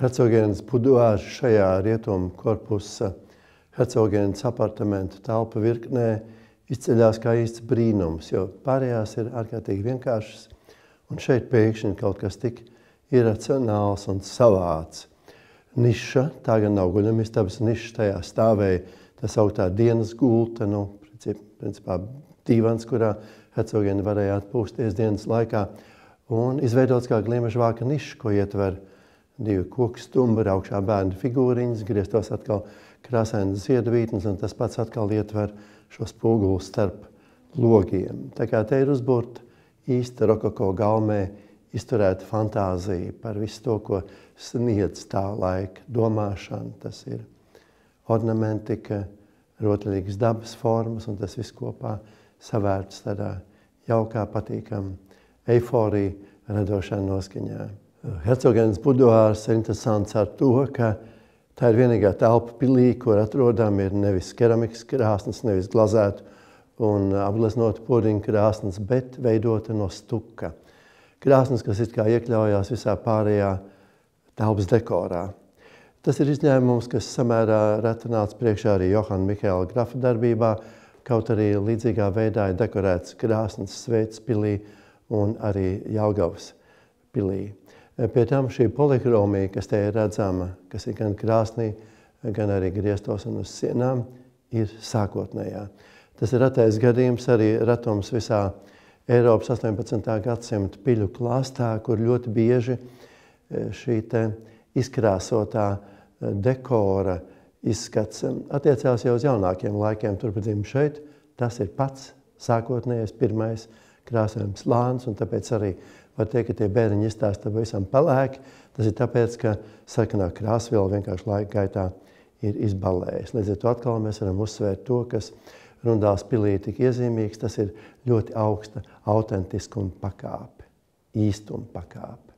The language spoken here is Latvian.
Hercogēnas buduāža šajā rietumu korpusa Hercogēnas apartamentu telpu virknē izceļās kā īsts brīnums, jo pārējās ir ārkārtīgi vienkāršas, un šeit pēkšņi kaut kas tik iracionāls un savāds. Niša, tā gan nav guļamistabas niša, tajā stāvēja tas augtā dienas gulta, nu, principā divans, kurā Hercogēna varēja atpūsties dienas laikā, un izveidots kā gliemežvāka niša, ko ietver – divi koku stumbri, augšā bērnu figūriņas, grieztos atkal krāsainas ziedvītnes, un tas pats atkal ietver šo spogulu starp logiem. Tā kā te ir uzbūrt īsta rokoko galmē izturēta fantāzija par visu to, ko sniedz tā laika domāšana. Tas ir ornamentika, rotaļīgas dabas formas, un tas viss kopā savērts tādā jaukā, patīkamā eiforija radošā noskaņā. Hercogenes buduārs ir interesants ar to, ka tā ir vienīgā telpa pilī, kur atrodam, ir nevis keramikas krāsnes, nevis glazētu un apgleznota podiņa krāsnes, bet veidota no stuka. Krāsnes, kas it kā iekļaujās visā pārējā telpas dekorā. Tas ir izņēmums, kas samērā reta nāca priekšā arī Johana Mihēla grafa darbībā, kaut arī līdzīgā veidā ir dekorēts krāsnes Sveicis pilī un arī Jelgavas pilī. Pie tam šī polihromija, kas te ir redzama, kas ir gan krāsnī, gan arī griestos un uz sienām, ir sākotnējā. Tas ir retais gadījums, arī retums visā Eiropas 18. gadsimta piļu klāstā, kur ļoti bieži eh, šī te izkrāsotā eh, dekora izskats eh, attiecās jau uz jaunākiem laikiem. Turpēc šeit tas ir pats sākotnējais pirmais krāsojums lāns, un tāpēc arī var teikt, ka tie bēriņi izstāsta pavisam pelēki. Tas ir tāpēc, ka sarkanā krāsviela vienkārši laika gaitā ir izbalējusi. Līdz ar to atkal mēs varam uzsvērt to, kas rundās pilī tik iezīmīgs, tas ir ļoti augsta autentiskuma pakāpe, īstuma pakāpe.